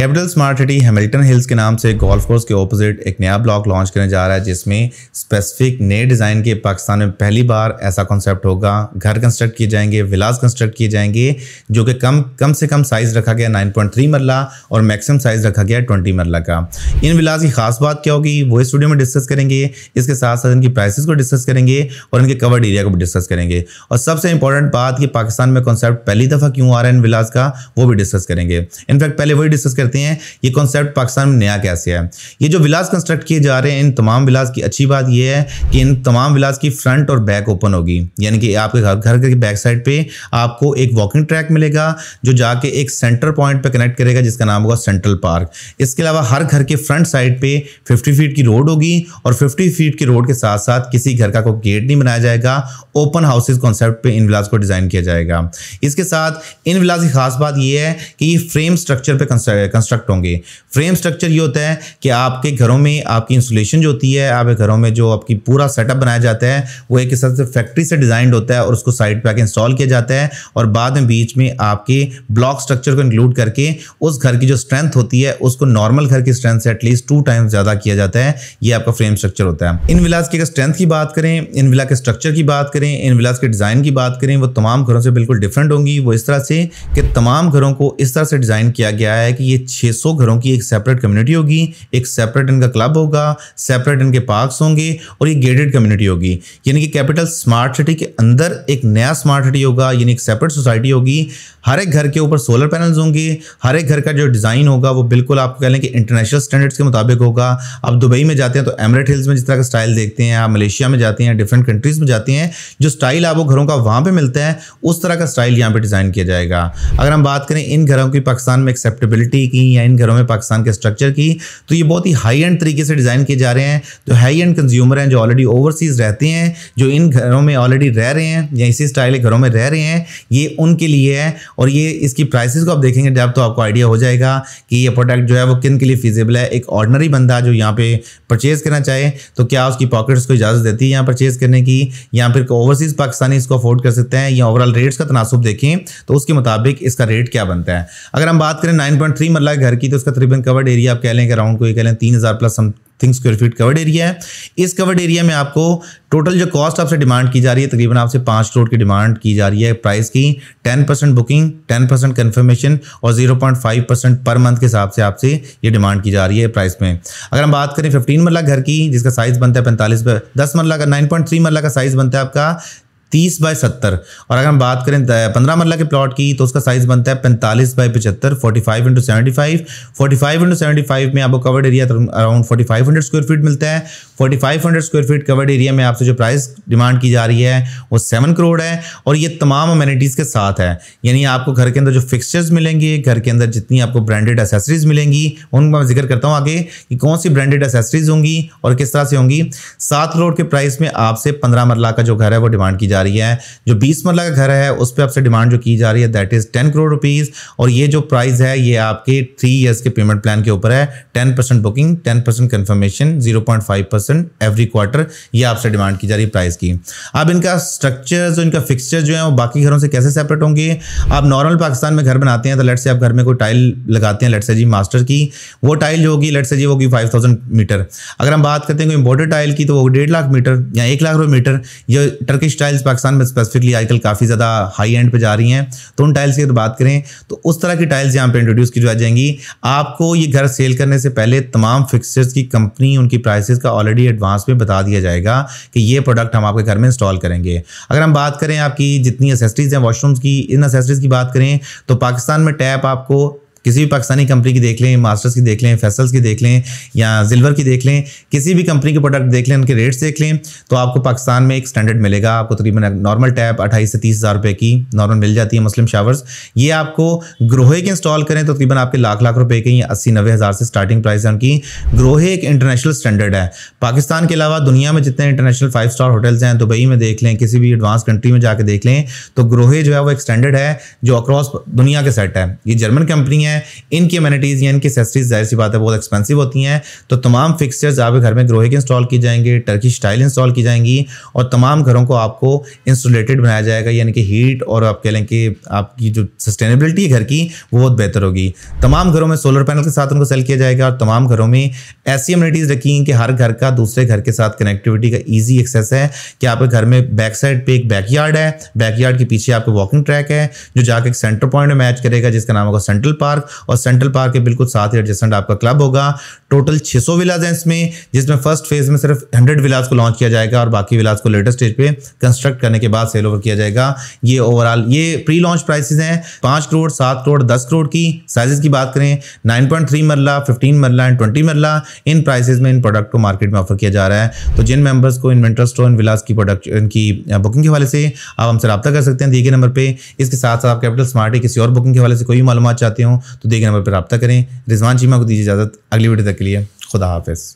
capital smart city Hamilton Hills के नाम से गोल्फ कोर्स के ऑपोजिट एक नया ब्लॉक लॉन्च करने जा रहा है जिसमें स्पेसिफिक नए डिज़ाइन के पाकिस्तान में पहली बार ऐसा कॉन्सेप्ट होगा घर कंस्ट्रक्ट किए जाएंगे विलास कंस्ट्रक्ट किए जाएंगे जो कि कम कम से कम साइज़ रखा गया 9.3 मरला और मैक्सिमम साइज़ रखा गया ट्वेंटी मरला का इन विलास की खास बात क्या होगी वो स्टूडियो में डिस्कस करेंगे इसके साथ साथ इनकी प्राइसिस को डिस्कस करेंगे और इनके कवर्ड एरिया को भी डिस्कस करेंगे और सबसे इंपॉर्टेंट बात कि पाकिस्तान में कॉन्सेप्ट पहली दफ़ा क्यों आ रहा है इन विलास का वो भी डिस्कस करेंगे इनफैक्ट पहले वही डिस्कस करते हैं ये कॉन्सेप्ट पाकिस्तान में नया कैसे है ये जो विलास कंस्ट्रक्ट किए जा रहे हैं इन तमाम विलास की अच्छी बात यह है कि इन तमाम विलास की फ्रंट और बैक ओपन होगी यानी कि आपके घर घर के बैक साइड पर आपको एक वॉकिंग ट्रैक मिलेगा जो जाके एक सेंटर पॉइंट पर कनेक्ट करेगा जिसका नाम होगा सेंट्रल पार्क इसके अलावा हर घर के फ्रंट साइड पर फिफ्टी फीट की रोड होगी और फिफ्टी फीट की रोड के साथ साथ किसी घर का कोई गेट नहीं बनाया जाएगा ओपन हाउसेज कॉन्सेप्ट पे इन विलास को डिज़ाइन किया जाएगा इसके साथ इन विलास की खास बात यह है कि ये फ्रेम स्ट्रक्चर पे कंस्ट्रक्ट होंगे फ्रेम स्ट्रक्चर ये होता है कि आपके घरों में आपकी इंसुलेशन जो होती है आपके घरों में जो आपकी पूरा सेटअप बनाया जाता है वो एक हिसाब से फैक्ट्री से डिजाइंड होता है और उसको साइड पर आके इंस्टॉल किया जाता है और बाद में बीच में आपके ब्लॉक स्ट्रक्चर को इंक्लूड करके उस घर की जो स्ट्रेंथ होती है उसको नॉर्मल घर की स्ट्रेंथ से एटलीस्ट टू टाइम्स ज़्यादा किया जाता है ये आपका फ्रेम स्ट्रक्चर होता है इन विलाज की अगर स्ट्रेंथ की बात करें इन विला के स्ट्रक्चर की बात करें इन विलाज के डिज़ाइन की बात करें वो तमाम घरों से बिल्कुल डिफरेंट होंगी वो इस तरह से कि तमाम घरों को इस तरह से डिज़ाइन किया गया है कि ये 600 घरों की एक सेपरेट कम्युनिटी होगी एक सेपरेट इनका क्लब होगा सेपरेट इनके पार्क्स होंगे और ये गेटेड कम्युनिटी होगी यानी कि कैपिटल स्मार्ट सिटी के अंदर एक नया स्मार्ट सिटी होगा यानी एक सेपरेट सोसाइटी होगी हर एक घर के ऊपर सोलर पैनल्स होंगे हर एक घर का जो डिज़ाइन होगा वो बिल्कुल आप कह लें कि इंटरनेशनल स्टैंडर्ड्स के मुताबिक होगा आप दुबई में जाते हैं तो एमरेट हिल्स में जिस तरह का स्टाइल देखते हैं आप मलेशिया में जाते हैं डिफरेंट कंट्रीज़ में जाते हैं जो स्टाइल आपको घरों का वहाँ पर मिलता है उस तरह का स्टाइल यहाँ पर डिज़ाइन किया जाएगा अगर हम बात करें इन घरों की पाकिस्तान में एक्सेप्टेबिलिटी की या इन घरों में पाकिस्तान के स्ट्रक्चर की तो ये बहुत ही हाई एंड तरीके से डिज़ाइन किए जा रहे हैं जो हाई एंड कंज्यूमर हैं जो ऑलरेडी ओवरसीज़ रहते हैं जो इन घरों में ऑलरेडी रह रहे हैं या इसी स्टाइल के घरों में रह रहे हैं ये उनके लिए है और ये इसकी प्राइसेस को आप देखेंगे जब तो आपको आइडिया हो जाएगा कि ये प्रोडक्ट जो है वो किन के लिए फिजिबल है एक ऑर्डनरी बंदा जो यहाँ पे परचेज़ करना चाहे तो क्या उसकी पॉकेट्स को इजाज़त देती है यहाँ परचेज़ करने की या फिर ओवरसीज़ पाकिस्तानी इसको अफोर्ड कर सकते हैं या ओवरऑल रेट्स का तनासब देखें तो उसके मुताबिक इसका रेट क्या बनता है अगर हम बात करें 9.3 पॉइंट मरला घर की तो उसका तकरीबन कवर्ड एरिया आप कह लें कि अराउंड कोई कह लें तीन हज़ार plus something square feet covered area है इस कवर्ड एरिया में आपको टोटल जो कॉस्ट आपसे डिमांड की जा रही है तकरीबन आपसे पाँच करोड़ की डिमांड की जा रही है प्राइस की ten percent booking ten percent confirmation और जीरो पॉइंट फाइव परसेंट पर मंथ के हिसाब से आपसे ये डिमांड की जा रही है प्राइस में अगर हम बात करें फिफ्टीन मरला घर की जिसका साइज़ बनता है पैंतालीस पर दस मरला का नाइन पॉइंट थ्री मरला का साइज़ बनता है आपका तीस बाय सत्तर और अगर हम बात करें पंद्रह मरला के प्लॉट की तो उसका साइज बनता है पैंतालीस बाई पचहत्तर forty five into seventy five forty five into seventy five में आपको covered area around forty five hundred square feet मिलता है forty five hundred square feet covered area में आपसे जो प्राइस डिमांड की जा रही है वो सेवन करोड़ है और ये तमाम अमेनिटीज़ के साथ है यानी आपको घर के अंदर जो फिक्सचर्स मिलेंगे घर के अंदर जितनी आपको ब्रांडेड एसेसरीज मिलेंगी उनका मैं जिक्र करता हूँ आगे कि कौन सी ब्रांडेड एसेसरीज होंगी और किस तरह से होंगी सात करोड़ के प्राइस में आपसे पंद्रह मरला का जो घर है वो डिमांड की जा जा रही है जो बीस मरला का घर है उस पर आपसे डिमांड जो की जा रही है that is ten crore rupees और ये जो प्राइस है ये आपके थ्री ईयर्स के पेमेंट प्लान के ऊपर है ten percent booking ten percent confirmation zero point five percent every quarter ये आपसे डिमांड की जा रही है प्राइस की अब इनका स्ट्रक्चर जो इनका फिक्सचर जो है वो बाकी घरों से कैसे सेपरेट होंगे आप नॉर्मल पाकिस्तान में घर बनाते हैं तो लेट से आप घर में कोई टाइल लगाते हैं लेट से जी मास्टर की वो टाइल जो होगी लेट से जी होगी फाइव थाउजेंड मीटर अगर हम बात करते हैं कोई इम्पोर्टेड टाइल की तो वो डेढ़ लाख मीटर या एक लाख रुपये मीटर ये टर्किश टाइल्स पाकिस्तान में स्पेसिफिकली आजकल काफ़ी ज़्यादा हाई एंड पे जा रही हैं तो उन टाइल्स की अगर बात करें तो उस तरह की टाइल्स यहाँ पे इंट्रोड्यूस की जा जाएंगी आपको ये घर सेल करने से पहले तमाम फिक्सर्स की कंपनी उनकी प्राइसेस का ऑलरेडी एडवांस में बता दिया जाएगा कि ये प्रोडक्ट हम आपके घर में इंस्टॉल करेंगे अगर हम बात करें आपकी जितनी असेसरीज़ हैं वॉशरूम्स की इन असेसरीज़ की बात करें तो पाकिस्तान में टैप आपको किसी भी पाकिस्तानी कंपनी की देख लें मास्टर्स की देख लें फैसल्स की देख लें या जिल्वर की देख लें किसी भी कंपनी के प्रोडक्ट देख लें उनके रेट्स देख लें तो आपको पाकिस्तान में एक स्टैंडर्ड मिलेगा आपको तकरीबन नॉर्मल टैप अट्ठाईस से तीस हज़ार रुपये की नॉर्मल मिल जाती है मुस्लिम शावर्स ये आपको ग्रोहे के इंस्टॉल करें तो तकरीबन आपके लाख लाख रुपये के अस्सी नब्बे हज़ार से स्टार्टिंग प्राइस है उनकी ग्रोहे एक इंटरनेशनल स्टैंडर्ड है पाकिस्तान के अलावा दुनिया में जितने इंटरनेशनल फाइव स्टार होटल्स हैं दुबई में देख लें किसी भी एडवांस कंट्री में जाकर देख लें तो ग्रोहे जो है वो एक स्टैंडर्ड है जो अक्रॉस दुनिया के सेट है ये जर्मन कंपनी है हैं इनकी अम्यूनिटीज़ या इनकी एसेसरीज जाहिर सी बात है बहुत एक्सपेंसिव होती हैं तो तमाम फिक्सचर्स आपके घर में ग्रोहे के इंस्टॉल की जाएंगे टर्की स्टाइल इंस्टॉल की जाएंगी और तमाम घरों को आपको इंसुलेटेड बनाया जाएगा यानी कि हीट और आप कह लें कि आपकी जो सस्टेनेबिलिटी है घर की वो बहुत बेहतर होगी तमाम घरों में सोलर पैनल के साथ उनको सेल किया जाएगा और तमाम घरों में ऐसी अम्यूनिटीज़ रखी हैं कि हर घर का दूसरे घर के साथ कनेक्टिविटी का ईजी एक्सेस है कि आपके घर में बैक साइड पर एक बैकयार्ड है बैकयार्ड के पीछे आपके वॉकिंग ट्रैक है जो जाकर एक सेंटर पॉइंट में मैच करेगा जिसका नाम होगा सेंट्रल पार्क पार्क और सेंट्रल पार्क के बिल्कुल साथ ही एडजस्टेंट आपका क्लब होगा टोटल 600 सौ विलाज हैं इसमें जिसमें फर्स्ट फेज में सिर्फ 100 विलाज को लॉन्च किया जाएगा और बाकी विलाज को लेटेस्ट स्टेज पे कंस्ट्रक्ट करने के बाद सेल ओवर किया जाएगा ये ओवरऑल ये प्री लॉन्च प्राइसेस हैं पाँच करोड़ सात करोड़ दस करोड़ की साइजेस की बात करें nine point three marla fifteen marla and twenty marla इन प्राइसेज में इन प्रोडक्ट को मार्केट में ऑफर किया जा रहा है तो जिन मेंबर्स को इन इंटरेस्ट हो इन विलाज की प्रोडक्ट इनकी बुकिंग के हवाले से आप हमसे रब्ता कर सकते हैं दिए गए नंबर पर इसके साथ साथ आप कैपिटल स्मार्ट है किसी और बुकिंग के हवाले से कोई मालूम चाहते हो तो देखे नंबर पर रबा करें रिजवान चीमा को दीजिए इजाज़त अगली वीडियो तक के लिए खुदा हाफिज़